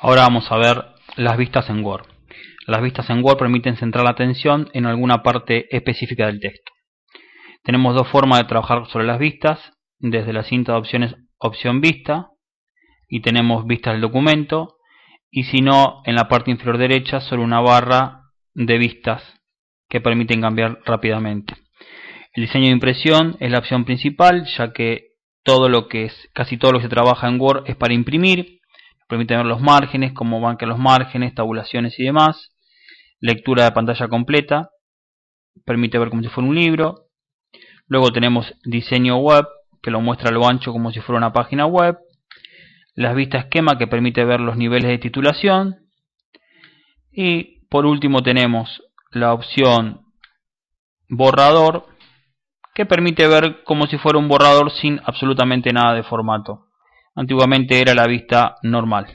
Ahora vamos a ver las vistas en Word. Las vistas en Word permiten centrar la atención en alguna parte específica del texto. Tenemos dos formas de trabajar sobre las vistas, desde la cinta de opciones opción vista, y tenemos vistas del documento, y si no, en la parte inferior derecha sobre una barra de vistas que permiten cambiar rápidamente. El diseño de impresión es la opción principal, ya que todo lo que es, casi todo lo que se trabaja en Word es para imprimir permite ver los márgenes, cómo van que los márgenes, tabulaciones y demás. Lectura de pantalla completa, permite ver como si fuera un libro. Luego tenemos diseño web, que lo muestra a lo ancho como si fuera una página web. Las vistas esquema, que permite ver los niveles de titulación. Y por último tenemos la opción borrador, que permite ver como si fuera un borrador sin absolutamente nada de formato. Antiguamente era la vista normal.